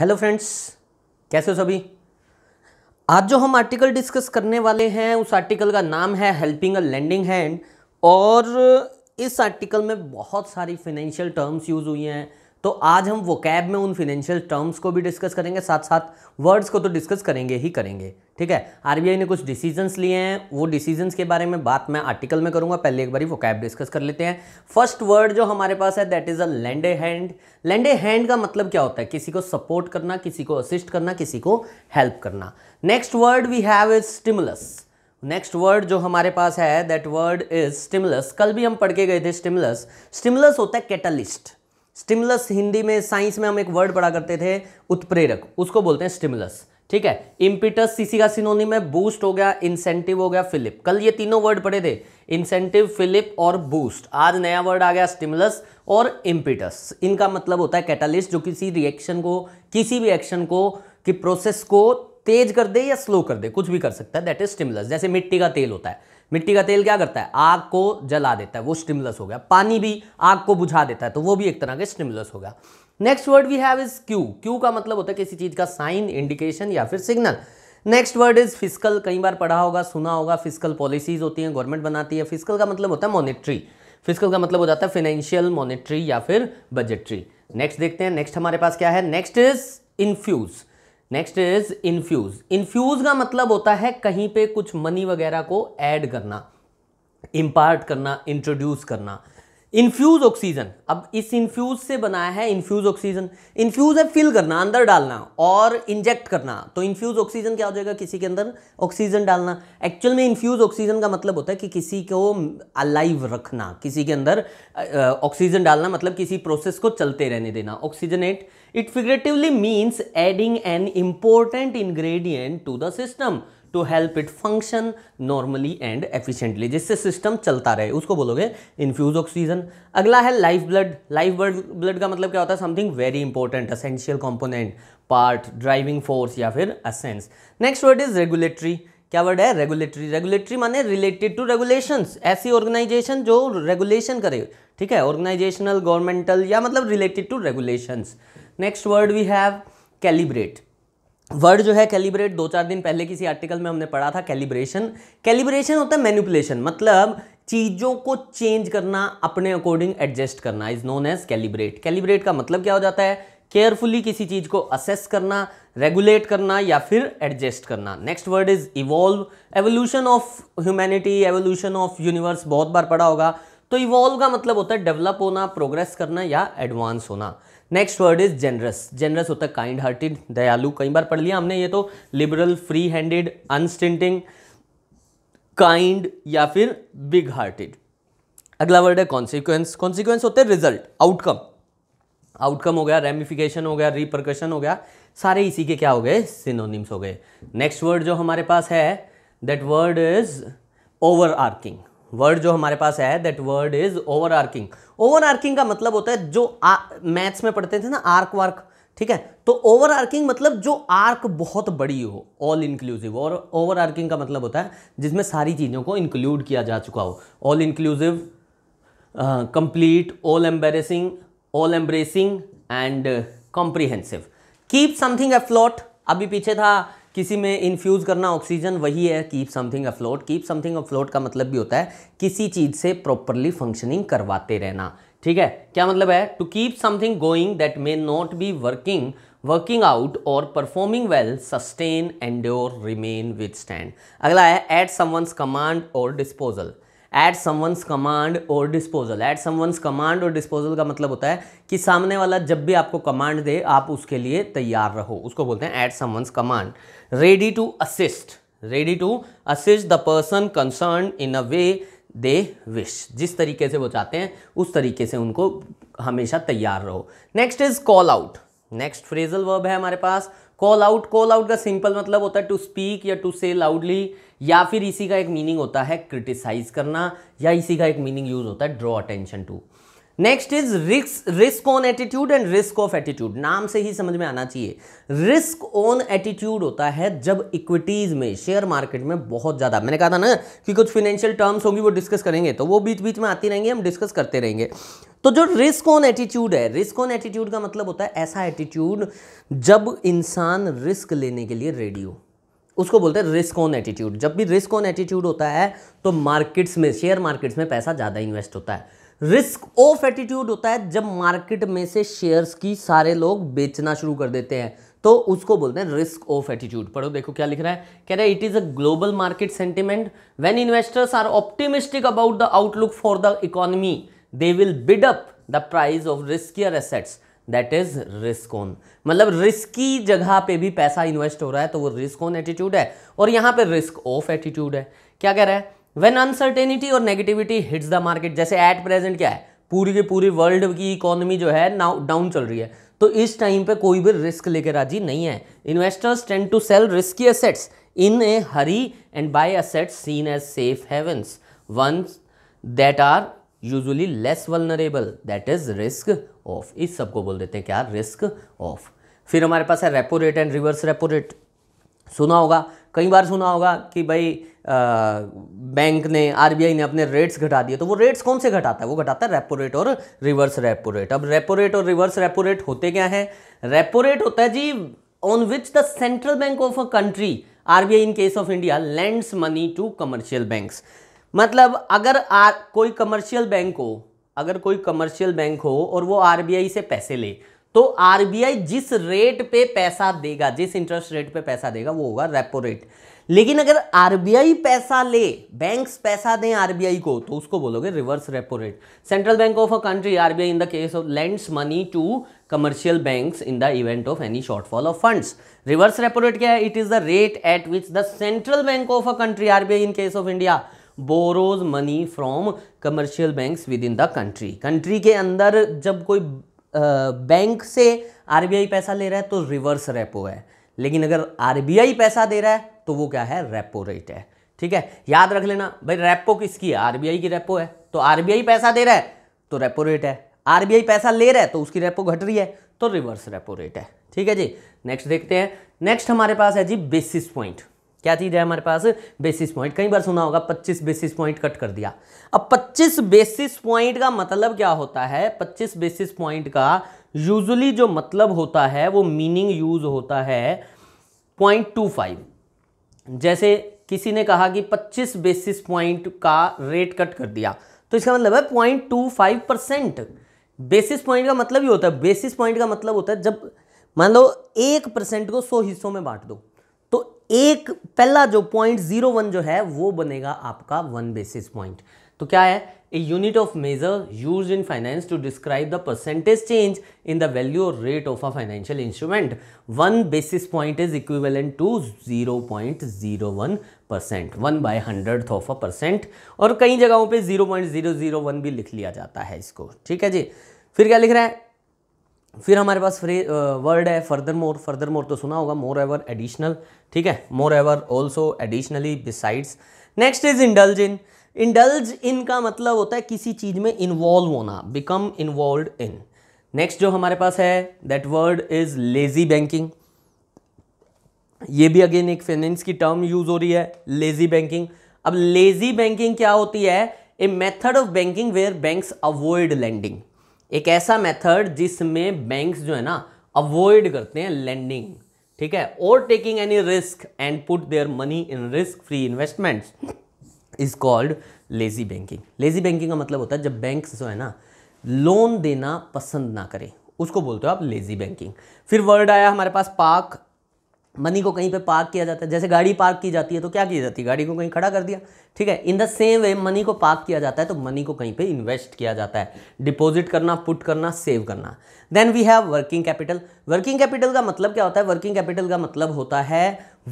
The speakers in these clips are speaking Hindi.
हेलो फ्रेंड्स कैसे हो सभी आज जो हम आर्टिकल डिस्कस करने वाले हैं उस आर्टिकल का नाम है हेल्पिंग अ लैंडिंग हैंड और इस आर्टिकल में बहुत सारी फाइनेंशियल टर्म्स यूज़ हुई हैं तो आज हम वो कैब में उन फिनेंशियल टर्म्स को भी डिस्कस करेंगे साथ साथ वर्ड्स को तो डिस्कस करेंगे ही करेंगे ठीक है आरबीआई ने कुछ डिसीजंस लिए हैं वो डिसीजंस के बारे में बात मैं आर्टिकल में करूंगा पहले एक बार वो कैब डिस्कस कर लेते हैं फर्स्ट वर्ड जो हमारे पास है that is a lend a hand lend a hand का मतलब क्या होता है किसी को सपोर्ट करना किसी को असिस्ट करना किसी को हेल्प करना next word we have is stimulus next word जो हमारे पास है दैट वर्ड इज स्टिमुलस कल भी हम पढ़ के गए थे स्टिमुलस स्टिमुलस होता है कैटलिस्ट स्टिमुलस हिंदी में साइंस में हम एक वर्ड पढ़ा करते थे उत्प्रेरक उसको बोलते हैं स्टिमुलस ठीक है इम्पिटस सीसी का सिनोनिम है बूस्ट हो गया इंसेंटिव हो गया फिलिप कल ये तीनों वर्ड पढ़े थे इंसेंटिव फिलिप और बूस्ट आज नया वर्ड आ गया स्टिमुलस और इम्पिटस इनका मतलब होता है कैटालिस्ट जो किसी रिएक्शन को किसी भी एक्शन को कि प्रोसेस को तेज कर दे या स्लो कर दे कुछ भी कर सकता है दैट इज स्टिमुलस जैसे मिट्टी का तेल होता है मिट्टी का तेल क्या करता है आग को जला देता है वो स्टिमुलस हो गया पानी भी आग को बुझा देता है तो वो भी एक तरह के स्टिमुलस हो गया next word we have is cue cue का मतलब होता है किसी चीज़ का साइन इंडिकेशन या फिर signal next word is physical कई बार पढ़ा होगा सुना होगा फिजिकल पॉलिसीज होती हैं गवर्नमेंट बनाती है फिजिकल का मतलब होता है मॉनिटरी फिजिकल का मतलब हो जाता है फाइनेंशियल मॉनिटरी या फिर बजटरी नेक्स्ट देखते हैं नेक्स्ट हमारे पास क्या है next is infuse next is infuse infuse का मतलब होता है कहीं पे कुछ मनी वगैरह को ऐड करना इम्पार्ट करना इंट्रोड्यूस करना इन्फ्यूज ऑक्सीजन अब इस इन्फ्यूज से बनाया है इन्फ्यूज ऑक्सीजन इन्फ्यूज है फिल करना अंदर डालना और इंजेक्ट करना तो इन्फ्यूज ऑक्सीजन क्या हो जाएगा किसी के अंदर ऑक्सीजन डालना एक्चुअल में इन्फ्यूज ऑक्सीजन का मतलब होता है कि किसी को अलाइव रखना किसी के अंदर ऑक्सीजन डालना मतलब किसी प्रोसेस को चलते रहने देना oxygenate it figuratively means adding an important ingredient to the system to help it function normally and efficiently जिससे सिस्टम चलता रहे उसको बोलोगे इन्फ्यूज ऑक्सीजन अगला है लाइफ ब्लड लाइफ ब्लड का मतलब क्या होता है something very important essential component part driving force या फिर essence next word is regulatory क्या वर्ड है रेगुलेटरी रेगुलेटरी माने रिलेटेड टू रेगुलेशंस ऐसी ऑर्गेनाइजेशन जो रेगुलेशन करे ठीक है ऑर्गेनाइजेशनल गवर्नमेंटल या मतलब related to regulations next word we have calibrate word जो है कैलिब्रेट दो चार दिन पहले किसी आर्टिकल में हमने पढ़ा था कैलिब्रेशन कैलिब्रेशन होता है मैन्युपुलेशन मतलब चीज़ों को चेंज करना अपने अकॉर्डिंग एडजस्ट करना is known as calibrate calibrate का मतलब क्या हो जाता है केयरफुली किसी चीज़ को असेस करना रेगुलेट करना या फिर एडजस्ट करना next word is evolve evolution of humanity evolution of universe बहुत बार पढ़ा होगा तो इवॉल्व का मतलब होता है डेवलप होना प्रोग्रेस करना या एडवांस होना next word is generous generous होता है काइंड हार्टेड दयालु कई बार पढ़ लिया हमने ये तो liberal free handed unstinting kind या फिर बिग हार्टेड अगला वर्ड है कॉन्सिक्वेंस कॉन्सिक्वेंस होते हैं रिजल्ट आउटकम आउटकम हो गया रेमिफिकेशन हो गया रिप्रकशन हो गया सारे इसी के क्या हो गए सिनोनिम्स हो गए नेक्स्ट वर्ड जो हमारे पास है that word is overarching word जो हमारे पास है that word is overarching overarching का मतलब होता है जो मैथ्स में पढ़ते थे ना आर्क वार्क ठीक है तो ओवर आर्किंग मतलब जो आर्क बहुत बड़ी हो ऑल इंक्लूसिव और ओवर आर्किंग का मतलब होता है जिसमें सारी चीज़ों को इंक्लूड किया जा चुका हो all inclusive complete all embracing all embracing and comprehensive keep something afloat अभी पीछे था किसी में इन्फ्यूज़ करना ऑक्सीजन वही है keep something afloat keep something afloat का मतलब भी होता है किसी चीज़ से प्रॉपरली फंक्शनिंग करवाते रहना ठीक है क्या मतलब है to keep something going that may not be working working out और performing well sustain and remain withstand अगला है एट समवंस कमांड और डिस्पोजल एट समवंस कमांड और डिस्पोजल एट समवंस कमांड और डिस्पोजल का मतलब होता है कि सामने वाला जब भी आपको कमांड दे आप उसके लिए तैयार रहो उसको बोलते हैं at someone's command ready to assist ready to assist the person concern in a way they wish जिस तरीके से वो चाहते हैं उस तरीके से उनको हमेशा तैयार रहो next is call out next phrasal verb है हमारे पास कॉल आउट कॉल आउट का सिंपल मतलब होता है टू स्पीक या टू से लाउडली या फिर इसी का एक मीनिंग होता है क्रिटिसाइज करना या इसी का एक मीनिंग यूज होता है draw attention to next is risk risk on attitude and risk of attitude नाम से ही समझ में आना चाहिए रिस्क ऑन एटीट्यूड होता है जब इक्विटीज में शेयर मार्केट में बहुत ज़्यादा मैंने कहा था ना कि कुछ फाइनेंशियल टर्म्स होंगी वो डिस्कस करेंगे तो वो बीच बीच में आती रहेंगी हम डिस्कस करते रहेंगे तो जो रिस्क ऑन एटीट्यूड है रिस्क ऑन एटीट्यूड का मतलब होता है ऐसा एटीट्यूड जब इंसान रिस्क लेने के लिए रेडी हो उसको बोलते हैं रिस्क ऑन एटीट्यूड जब भी रिस्क ऑन एटीट्यूड होता है तो मार्केट्स में शेयर मार्केट्स में पैसा ज़्यादा इन्वेस्ट होता है रिस्क ऑफ एटीट्यूड होता है जब मार्केट में से शेयर्स की सारे लोग बेचना शुरू कर देते हैं तो उसको बोलते हैं रिस्क ऑफ एटीट्यूड पढ़ो देखो क्या लिख रहा है कह रहा है it is a global market sentiment when investors are optimistic about the outlook for the economy they will bid up the price of riskier assets that is risk on मतलब रिस्क जगह पे भी पैसा इन्वेस्ट हो रहा है तो वो रिस्क ऑन एटीट्यूड है और यहाँ पे रिस्क ऑफ एटीट्यूड है क्या कह रहा है वेन अनसर्टेनिटी और नेगेटिविटी हिट्स द मार्केट जैसे एट प्रेजेंट क्या है पूरी की पूरी वर्ल्ड की इकोनॉमी जो है नाउ डाउन चल रही है तो इस टाइम पे कोई भी रिस्क लेकर राजी नहीं है investors tend to sell risky assets in a hurry and buy assets seen as safe havens ones that are usually less vulnerable that is risk off इस सबको बोल देते हैं क्या रिस्क ऑफ फिर हमारे पास है repo rate and reverse repo rate सुना होगा कई बार सुना होगा कि भाई आ, बैंक ने आरबीआई ने अपने रेट्स घटा दिए तो वो रेट्स कौन से घटाता है वो घटाता है रेपो रेट और रिवर्स रेपो रेट अब रेपो रेट और रिवर्स रेपो रेट होते क्या है रेपो रेट होता है जी on which the central bank of a country RBI in case of India lends money to commercial banks मतलब अगर आर कोई कमर्शियल बैंक हो अगर कोई कमर्शियल बैंक हो और वो आरबीआई से पैसे ले तो आरबीआई जिस रेट पे पैसा देगा जिस इंटरेस्ट रेट पे पैसा देगा वो होगा रेपो रेट लेकिन अगर आरबीआई पैसा ले बैंक्स पैसा दें आरबीआई को तो उसको बोलोगे reverse repo rate central bank of a country RBI in the case of lends money to commercial banks in the event of any shortfall of funds reverse repo rate क्या है it is the rate at which the central bank of a country RBI in case of India borrows money from commercial banks within the country country के अंदर जब कोई बैंक से आरबीआई पैसा ले रहा है तो रिवर्स रेपो है लेकिन अगर आरबीआई पैसा दे रहा है तो वो क्या है रेपो रेट है ठीक है याद रख लेना भाई रेपो किसकी है आरबीआई की रेपो है तो आरबीआई पैसा दे रहा है तो रेपो रेट है आरबीआई पैसा ले रहा है तो उसकी रेपो घट रही है तो रिवर्स रेपो रेट है ठीक है जी नेक्स्ट देखते हैं नेक्स्ट हमारे पास है जी बेसिस पॉइंट क्या चीज़ है हमारे पास बेसिस पॉइंट कई बार सुना होगा 25 बेसिस पॉइंट कट कर दिया अब 25 बेसिस पॉइंट का मतलब क्या होता है 25 बेसिस पॉइंट का यूजुअली जो मतलब होता है वो मीनिंग यूज होता है पॉइंट टू फाइव जैसे किसी ने कहा कि 25 बेसिस पॉइंट का रेट कट कर दिया तो इसका मतलब है point two five percent basis point का मतलब ही होता है बेसिस पॉइंट का मतलब होता है जब मान लो एक परसेंट को सौ हिस्सों में बांट दो एक पहला जो पॉइंट जीरो वन जो है वो बनेगा आपका वन बेसिस पॉइंट तो क्या है a unit of measure use in finance to describe the percentage change in the value or rate of a financial instrument one basis point is equivalent to zero point zero one percent one by hundred of a percent और कई जगहों पे zero point zero zero one भी लिख लिया जाता है इसको ठीक है जी फिर क्या लिख रहा है फिर हमारे पास फ्रे वर्ड है फर्दर मोर फर्दर मोर तो सुना होगा मोर एवर एडिशनल ठीक है moreover also additionally besides next is indulge in indulge in का मतलब होता है किसी चीज़ में इन्वॉल्व होना बिकम इन्वॉल्व इन नेक्स्ट जो हमारे पास है that word is lazy banking ये भी अगेन एक फाइनेंस की टर्म यूज हो रही है लेजी बैंकिंग अब लेजी बैंकिंग क्या होती है a method of banking where banks avoid lending एक ऐसा मेथड जिसमें बैंक्स जो है ना अवॉइड करते हैं लेंडिंग ठीक है और taking any risk and put their money in risk free investments is called lazy banking lazy banking का मतलब होता है जब बैंक जो है ना लोन देना पसंद ना करें उसको बोलते हो आप लेजी बैंकिंग फिर वर्ड आया हमारे पास पार्क मनी को कहीं पे पार्क किया जाता है जैसे गाड़ी पार्क की जाती है तो क्या की जाती है गाड़ी को कहीं खड़ा कर दिया ठीक है in the same way money को पार्क किया जाता है तो मनी को कहीं पे इन्वेस्ट किया जाता है डिपॉजिट करना पुट करना सेव करना then we have working capital working capital का मतलब क्या होता है वर्किंग कैपिटल का मतलब होता है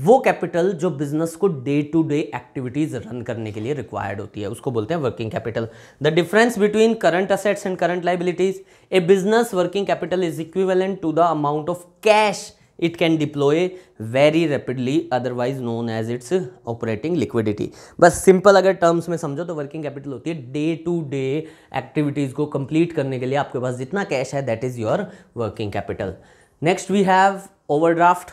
वो कैपिटल जो बिजनेस को day to day activities run करने के लिए रिक्वायर्ड होती है उसको बोलते हैं working capital the difference between current assets and current liabilities a business working capital is equivalent to the amount of cash it can deploy very rapidly otherwise known as its operating liquidity बस सिंपल अगर टर्म्स में समझो तो वर्किंग कैपिटल होती है डे टू डे एक्टिविटीज़ को कंप्लीट करने के लिए आपके पास जितना कैश है that is your working capital next we have overdraft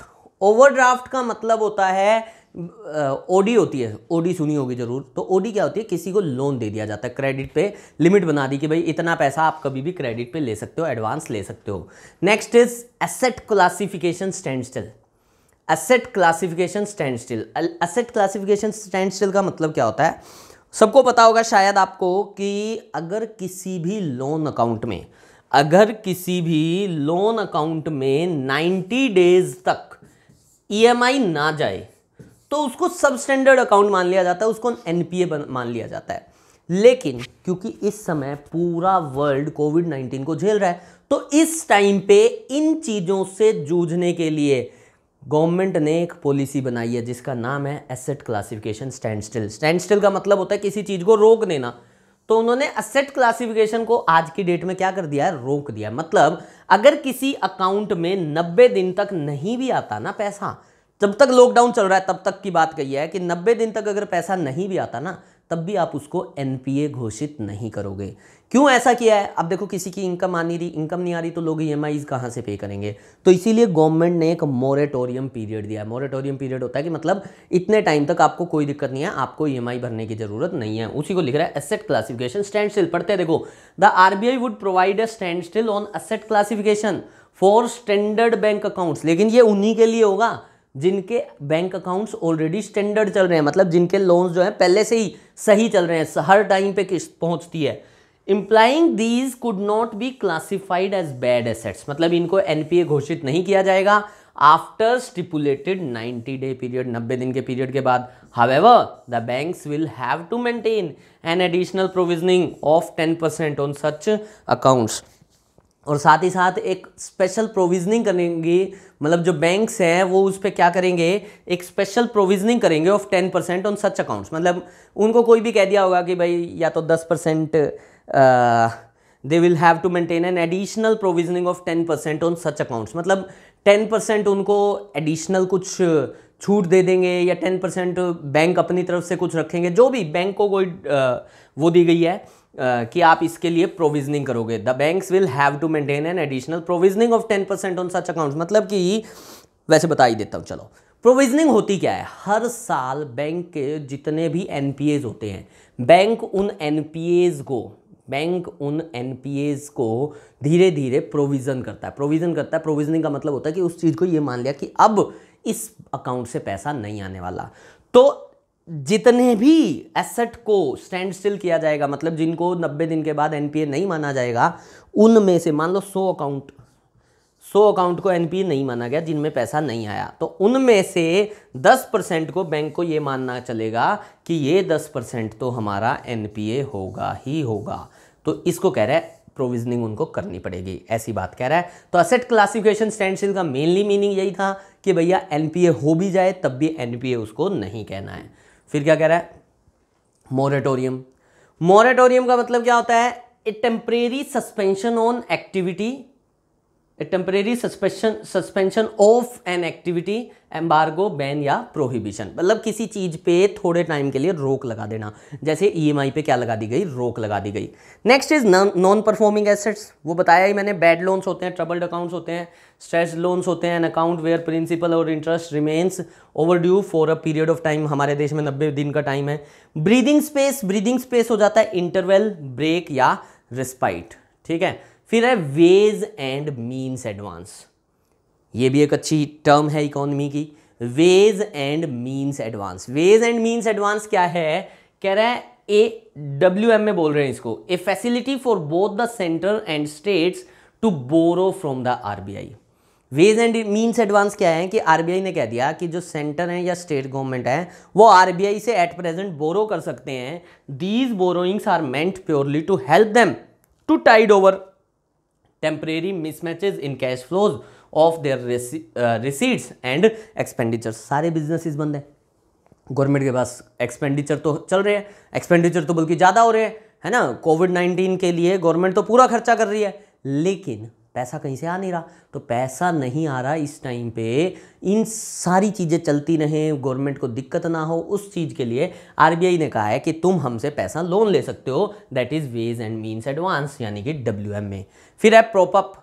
overdraft का मतलब होता है ओडी होती है ओडी सुनी होगी ज़रूर तो ओडी क्या होती है किसी को लोन दे दिया जाता है क्रेडिट पे लिमिट बना दी कि भाई इतना पैसा आप कभी भी क्रेडिट पे ले सकते हो एडवांस ले सकते हो next is asset classification standstill asset classification standstill asset classification standstill का मतलब क्या होता है सबको पता होगा शायद आपको कि अगर किसी भी लोन अकाउंट में अगर किसी भी लोन अकाउंट में 90 डेज तक ईएमआई e ना जाए तो उसको सब स्टैंडर्ड अकाउंट मान लिया जाता है उसको एनपीए मान लिया जाता है लेकिन क्योंकि इस समय पूरा वर्ल्ड कोविड 19 को झेल रहा है तो इस टाइम पे इन चीज़ों से जूझने के लिए गवर्नमेंट ने एक पॉलिसी बनाई है जिसका नाम है asset classification standstill standstill का मतलब होता है किसी चीज़ को रोक देना तो उन्होंने असेट क्लासिफिकेशन को आज की डेट में क्या कर दिया है रोक दिया मतलब अगर किसी अकाउंट में 90 दिन तक नहीं भी आता ना पैसा जब तक लॉकडाउन चल रहा है तब तक की बात कही है कि नब्बे दिन तक अगर पैसा नहीं भी आता ना तब भी आप उसको एनपीए घोषित नहीं करोगे क्यों ऐसा किया है अब देखो किसी की इनकम नहीं रही इनकम नहीं आ रही तो लोग ई e एम कहाँ से पे करेंगे तो इसीलिए गवर्नमेंट ने एक मोरेटोरियम पीरियड दिया है मोरेटोरियम पीरियड होता है कि मतलब इतने टाइम तक आपको कोई दिक्कत नहीं है आपको ई e भरने की जरूरत नहीं है उसी को लिख रहा है एसेट क्लासिफिकेशन स्टैंड स्टिल पढ़ते देखो the RBI would provide a standstill on asset classification for standard bank account लेकिन ये उन्हीं के लिए होगा जिनके बैंक अकाउंट्स ऑलरेडी स्टैंडर्ड चल रहे हैं मतलब जिनके लोन्स जो हैं पहले से ही सही चल रहे हैं हर टाइम पे किस्त पहुंचती है implying these could not be classified as bad assets मतलब इनको एनपीए घोषित नहीं किया जाएगा आफ्टर स्टिपुलेटेड 90 डे पीरियड 90 दिन के पीरियड के बाद however the banks will have to maintain an additional provisioning of 10% on such accounts और साथ ही साथ एक स्पेशल प्रोविजनिंग करेंगी मतलब जो बैंक्स हैं वो उस पर क्या करेंगे एक स्पेशल प्रोविजनिंग करेंगे of ten percent on such accounts मतलब उनको कोई भी कह दिया होगा कि भाई या तो दस percent they will have to maintain an additional provisioning of ten percent on such accounts मतलब टेन परसेंट उनको एडिशनल कुछ छूट दे देंगे या टेन परसेंट बैंक अपनी तरफ से कुछ रखेंगे जो भी बैंक को कोई वो दी गई है कि आप इसके लिए प्रोविजनिंग करोगे the banks will have to maintain an additional provisioning of ten percent on such account मतलब कि वैसे बता ही देता हूँ चलो प्रोविजनिंग होती क्या है हर साल बैंक के जितने भी एन होते हैं बैंक उन एन को बैंक उन एन को धीरे धीरे प्रोविज़न करता है प्रोविज़न करता है प्रोविजनिंग का मतलब होता है कि उस चीज़ को ये मान लिया कि अब इस अकाउंट से पैसा नहीं आने वाला तो जितने भी एसेट को स्टैंड स्टिल किया जाएगा मतलब जिनको 90 दिन के बाद एनपीए नहीं माना जाएगा उनमें से मान लो 100 अकाउंट 100 अकाउंट को एनपीए नहीं माना गया जिनमें पैसा नहीं आया तो उनमें से 10 परसेंट को बैंक को ये मानना चलेगा कि ये 10 परसेंट तो हमारा एनपीए होगा ही होगा तो इसको कह रहा है प्रोविजनिंग उनको करनी पड़ेगी ऐसी बात कह रहा है तो असेट क्लासिफिकेशन स्टैंडस्टिल का मेनली मीनिंग यही था कि भैया एनपीए हो भी जाए तब भी एनपीए उसको नहीं कहना है फिर क्या कह रहा है मोरेटोरियम मोरेटोरियम का मतलब क्या होता है a temporary suspension on activity a temporary suspension suspension of an activity embargo ban या प्रोहिबिशन मतलब किसी चीज़ पे थोड़े टाइम के लिए रोक लगा देना जैसे ईएमआई e पे क्या लगा दी गई रोक लगा दी गई next is non performing assets वो बताया ही मैंने बैड लोन्स होते हैं ट्रबल्ड अकाउंट्स होते हैं स्ट्रेस लोन्स होते हैं एन अकाउंट वेयर प्रिंसिपल और interest remains due for a period of time हमारे देश में नब्बे दिन का टाइम है ब्रीदिंग स्पेस ब्रीदिंग स्पेस हो जाता है इंटरवेल ब्रेक या रिस्पाइट ठीक है फिर है वेज एंड मीन्स एडवांस ये भी एक अच्छी टर्म है इकोनॉमी की ways and means advance ways and means advance क्या है कह रहा है ए डब्ल्यू एम में बोल रहे हैं इसको a facility for both the centre and states to borrow from the RBI ways and means advance क्या है कि आरबीआई ने कह दिया कि जो सेंटर है या स्टेट गवर्नमेंट है वो आरबीआई से एट प्रेजेंट बोरो कर सकते हैं these borrowings are meant purely to help them to tide over temporary mismatches in cash flows of their uh, receipts and expenditures सारे businesses बंद हैं गवर्नमेंट के पास एक्सपेंडिचर तो चल रहे हैं एक्सपेंडिचर तो बल्कि ज़्यादा हो रहे हैं है ना कोविड नाइन्टीन के लिए गवर्नमेंट तो पूरा खर्चा कर रही है लेकिन पैसा कहीं से आ नहीं रहा तो पैसा नहीं आ रहा इस टाइम पे इन सारी चीज़ें चलती रहें गवर्नमेंट को दिक्कत ना हो उस चीज़ के लिए आर ने कहा है कि तुम हमसे पैसा लोन ले सकते हो that is ways and means advance यानी कि डब्ल्यू में फिर है प्रोपअप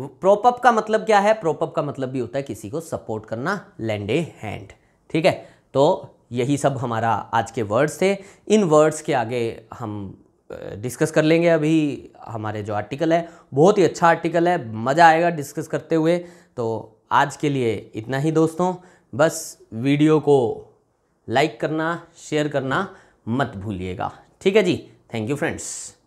प्रोपअप का मतलब क्या है प्रोपअप का मतलब भी होता है किसी को सपोर्ट करना लैंड ए हैंड ठीक है तो यही सब हमारा आज के वर्ड्स थे इन वर्ड्स के आगे हम डिस्कस कर लेंगे अभी हमारे जो आर्टिकल है बहुत ही अच्छा आर्टिकल है मज़ा आएगा डिस्कस करते हुए तो आज के लिए इतना ही दोस्तों बस वीडियो को लाइक करना शेयर करना मत भूलिएगा ठीक है जी थैंक यू फ्रेंड्स